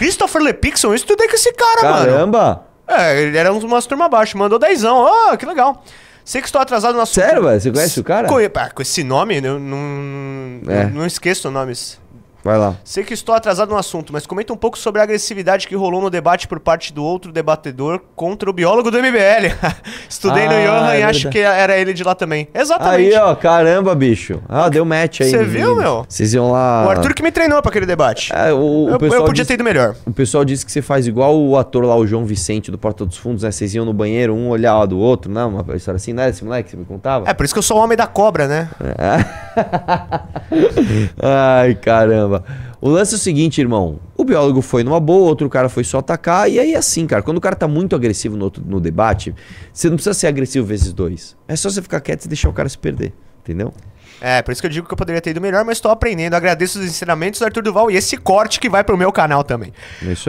Christopher Lepixon, eu estudei com esse cara, Caramba. mano. Caramba! É, ele era umas turma baixa, mandou dezão. Ah, oh, que legal. Sei que estou atrasado na sua. Sério, velho? Você conhece o cara? Com, ah, com esse nome, eu não, é. não esqueço nomes. Vai lá. Sei que estou atrasado no assunto, mas comenta um pouco sobre a agressividade que rolou no debate por parte do outro debatedor contra o biólogo do MBL. Estudei ah, no Johan é e acho que era ele de lá também. Exatamente. Aí, ó, caramba, bicho. Ah, deu match aí. Você viu, meu? Vocês iam lá. O Arthur que me treinou para aquele debate. É, o, o eu, eu, podia ter ido melhor. O pessoal disse que você faz igual o ator lá, o João Vicente do Porta dos Fundos, né? Vocês iam no banheiro, um olhava do outro, né? Uma história assim, né? Esse moleque, você me contava. É, por isso que eu sou o homem da cobra, né? É. Ai, caramba. O lance é o seguinte, irmão. O biólogo foi numa boa, outro cara foi só atacar. E aí, é assim, cara, quando o cara tá muito agressivo no, outro, no debate, você não precisa ser agressivo vezes dois. É só você ficar quieto e deixar o cara se perder. Entendeu? É, por isso que eu digo que eu poderia ter ido melhor, mas estou aprendendo. Agradeço os ensinamentos do Arthur Duval e esse corte que vai pro meu canal também. É isso aí.